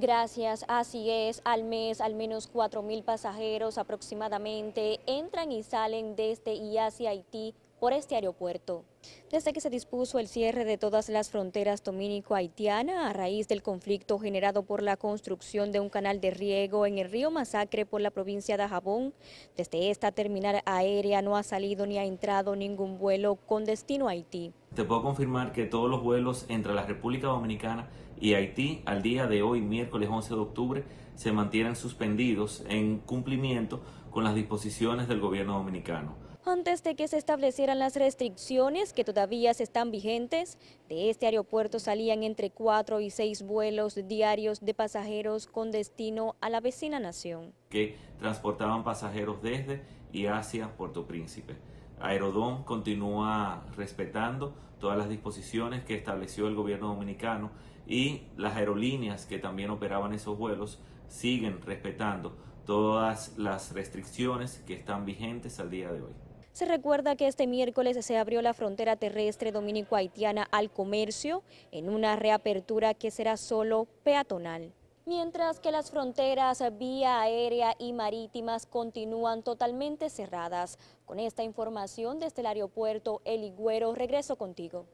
Gracias, así es, al mes al menos 4.000 pasajeros aproximadamente entran y salen desde y hacia Haití por este aeropuerto. Desde que se dispuso el cierre de todas las fronteras dominico-haitiana a raíz del conflicto generado por la construcción de un canal de riego en el río Masacre por la provincia de Jabón, desde esta terminal aérea no ha salido ni ha entrado ningún vuelo con destino a Haití. Te puedo confirmar que todos los vuelos entre la República Dominicana y Haití al día de hoy, miércoles 11 de octubre, se mantienen suspendidos en cumplimiento con las disposiciones del gobierno dominicano antes de que se establecieran las restricciones que todavía están vigentes, de este aeropuerto salían entre cuatro y seis vuelos diarios de pasajeros con destino a la vecina nación. Que transportaban pasajeros desde y hacia Puerto Príncipe. Aerodón continúa respetando todas las disposiciones que estableció el gobierno dominicano y las aerolíneas que también operaban esos vuelos siguen respetando todas las restricciones que están vigentes al día de hoy. Se recuerda que este miércoles se abrió la frontera terrestre dominico-haitiana al comercio en una reapertura que será solo peatonal. Mientras que las fronteras vía aérea y marítimas continúan totalmente cerradas. Con esta información desde el aeropuerto El Higüero, regreso contigo.